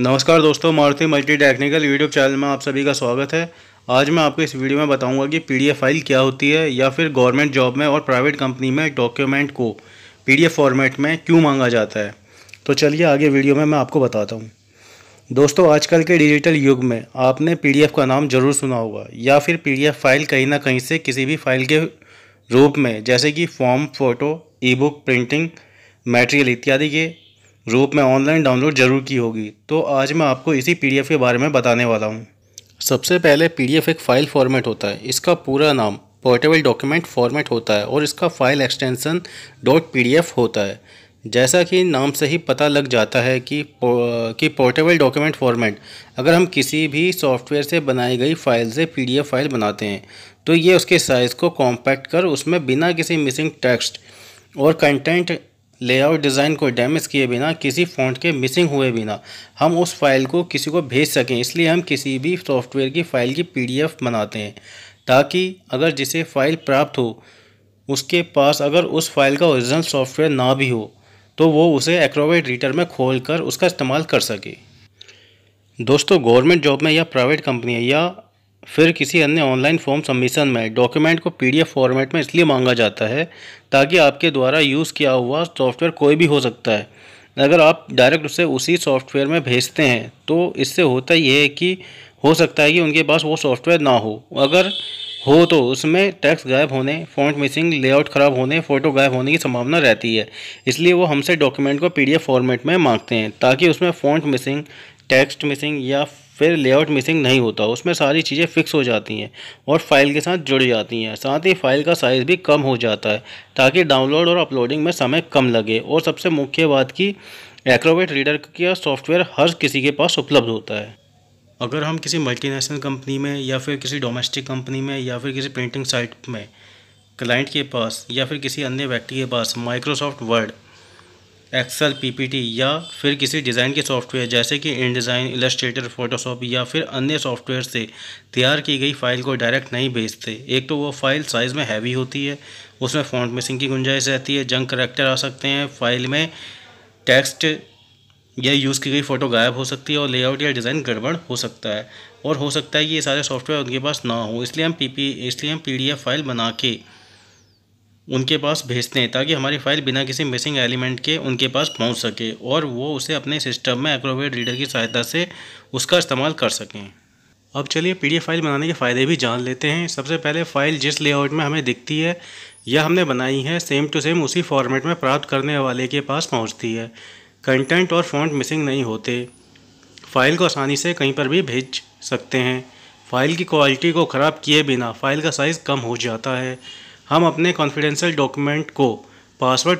नमस्कार दोस्तों Maruti multi technical YouTube channel में आप सभी का स्वागत है आज मैं आपको इस वीडियो में बताऊंगा कि पीडीएफ फाइल क्या होती है या फिर गवर्नमेंट जॉब में और प्राइवेट कंपनी में डॉक्यूमेंट को पीडीएफ फॉर्मेट में क्यों मांगा जाता है तो चलिए आगे वीडियो में मैं आपको बताता हूँ दोस्तों आजकल के डिजिटल युग में आपने पी का नाम ज़रूर सुना होगा या फिर पी फाइल कहीं ना कहीं से किसी भी फाइल के रूप में जैसे कि form photo E book printing material इत्यादि के रूप में ऑनलाइन डाउनलोड ज़रूर की होगी तो आज मैं आपको इसी पी के बारे में बताने वाला हूँ सबसे पहले पी एक फ़ाइल फॉर्मेट होता है इसका पूरा नाम पोर्टेबल डॉक्यूमेंट फॉर्मेट होता है और इसका फ़ाइल एक्सटेंसन डॉट पी होता है जैसा कि नाम से ही पता लग जाता है कि पो, कि पोर्टेबल डॉक्यूमेंट फॉर्मेट अगर हम किसी भी सॉफ्टवेयर से बनाई गई फ़ाइल से पीडीएफ फाइल बनाते हैं तो ये उसके साइज़ को कॉम्पैक्ट कर उसमें बिना किसी मिसिंग टेक्स्ट और कंटेंट लेआउट डिज़ाइन को डैमेज किए बिना किसी फ़ॉन्ट के मिसिंग हुए बिना हम उस फाइल को किसी को भेज सकें इसलिए हम किसी भी सॉफ्टवेयर की फ़ाइल की पीडीएफ बनाते हैं ताकि अगर जिसे फ़ाइल प्राप्त हो उसके पास अगर उस फाइल का ओरिजिनल सॉफ्टवेयर ना भी हो तो वो उसे एक्रोवेट रीटर में खोल कर उसका इस्तेमाल कर सके दोस्तों गवर्नमेंट जॉब में या प्राइवेट कंपनी या फिर किसी अन्य ऑनलाइन फॉर्म सबमिशन में डॉक्यूमेंट को पीडीएफ फॉर्मेट में इसलिए मांगा जाता है ताकि आपके द्वारा यूज़ किया हुआ सॉफ्टवेयर कोई भी हो सकता है अगर आप डायरेक्ट उसे उसी सॉफ्टवेयर में भेजते हैं तो इससे होता यह है कि हो सकता है कि उनके पास वो सॉफ्टवेयर ना हो अगर हो तो उसमें टैक्स गायब होने फॉन्ट मिसिंग लेआउट ख़राब होने फ़ोटो गायब होने की संभावना रहती है इसलिए वो हमसे डॉक्यूमेंट को पीडीएफ फॉर्मेट में मांगते हैं ताकि उसमें फॉन्ट मिसिंग टेक्स्ट मिसिंग या फिर लेआउट मिसिंग नहीं होता उसमें सारी चीज़ें फिक्स हो जाती हैं और फाइल के साथ जुड़ जाती हैं साथ ही फाइल का साइज़ भी कम हो जाता है ताकि डाउनलोड और अपलोडिंग में समय कम लगे और सबसे मुख्य बात की एक्रोवेट रीडर का सॉफ्टवेयर हर किसी के पास उपलब्ध होता है अगर हम किसी मल्टीनेशनल कंपनी में या फिर किसी डोमेस्टिक कंपनी में या फिर किसी प्रिंटिंग साइट में क्लाइंट के पास या फिर किसी अन्य व्यक्ति के पास माइक्रोसॉफ्ट वर्ड एक्सेल पीपीटी या फिर किसी डिज़ाइन के सॉफ्टवेयर जैसे कि इन डिज़ाइन इलस्ट्रेटर फोटोशॉप या फिर अन्य सॉफ्टवेयर से तैयार की गई फ़ाइल को डायरेक्ट नहीं भेजते एक तो वो फ़ाइल साइज़ में हैवी होती है उसमें फॉन्ट मिसिंग की गुंजाइश रहती है जंक करेक्टर आ सकते हैं फाइल में टेक्स्ट या यूज़ की गई फ़ोटो गायब हो सकती है और लेआउट या डिज़ाइन गड़बड़ हो सकता है और हो सकता है कि ये सारे सॉफ्टवेयर उनके पास ना हो इसलिए हम पी इसलिए हम पी फाइल बना के उनके पास भेजते हैं ताकि हमारी फाइल बिना किसी मिसिंग एलिमेंट के उनके पास पहुंच सके और वो उसे अपने सिस्टम में एक्रोवेट रीडर की सहायता से उसका इस्तेमाल कर सकें अब चलिए पी फाइल बनाने के फ़ायदे भी जान लेते हैं सबसे पहले फ़ाइल जिस लेआउट में हमें दिखती है या हमने बनाई है सेम टू सेम उसी फॉर्मेट में प्राप्त करने वाले के पास पहुँचती है कंटेंट और फॉन्ट मिसिंग नहीं होते फ़ाइल को आसानी से कहीं पर भी भेज सकते हैं फ़ाइल की क्वालिटी को ख़राब किए बिना फ़ाइल का साइज़ कम हो जाता है हम अपने कॉन्फिडेंशियल डॉक्यूमेंट को पासवर्ड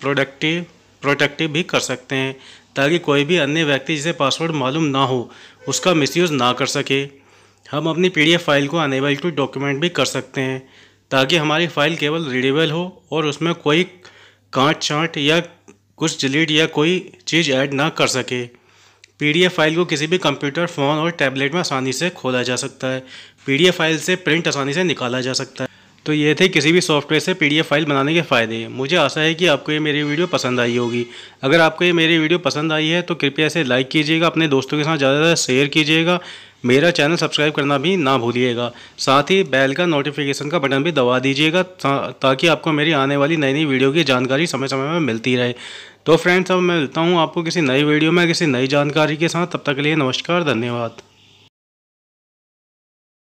प्रोडक्टिव प्रोटेक्टिव भी कर सकते हैं ताकि कोई भी अन्य व्यक्ति जिसे पासवर्ड मालूम ना हो उसका मिसयूज़ ना कर सके हम अपनी पी फाइल को अनेबल टू डॉक्यूमेंट भी कर सकते हैं ताकि हमारी फ़ाइल केवल रीडेबल हो और उसमें कोई काट छाँट या कुछ डिलीट या कोई चीज़ ऐड ना कर सके पीडीएफ फाइल को किसी भी कंप्यूटर फ़ोन और टैबलेट में आसानी से खोला जा सकता है पीडीएफ फाइल से प्रिंट आसानी से निकाला जा सकता है तो ये थे किसी भी सॉफ्टवेयर से पीडीएफ फाइल बनाने के फ़ायदे मुझे आशा है कि आपको ये मेरी वीडियो पसंद आई होगी अगर आपको ये मेरी वीडियो पसंद आई है तो कृपया इसे लाइक कीजिएगा अपने दोस्तों के साथ ज़्यादा ज़्यादा शेयर कीजिएगा मेरा चैनल सब्सक्राइब करना भी ना भूलिएगा साथ ही बेल का नोटिफिकेशन का बटन भी दबा दीजिएगा ताकि आपको मेरी आने वाली नई नई वीडियो की जानकारी समय समय में मिलती रहे तो फ्रेंड्स अब मैं मिलता हूँ आपको किसी नई वीडियो में किसी नई जानकारी के साथ तब तक के लिए नमस्कार धन्यवाद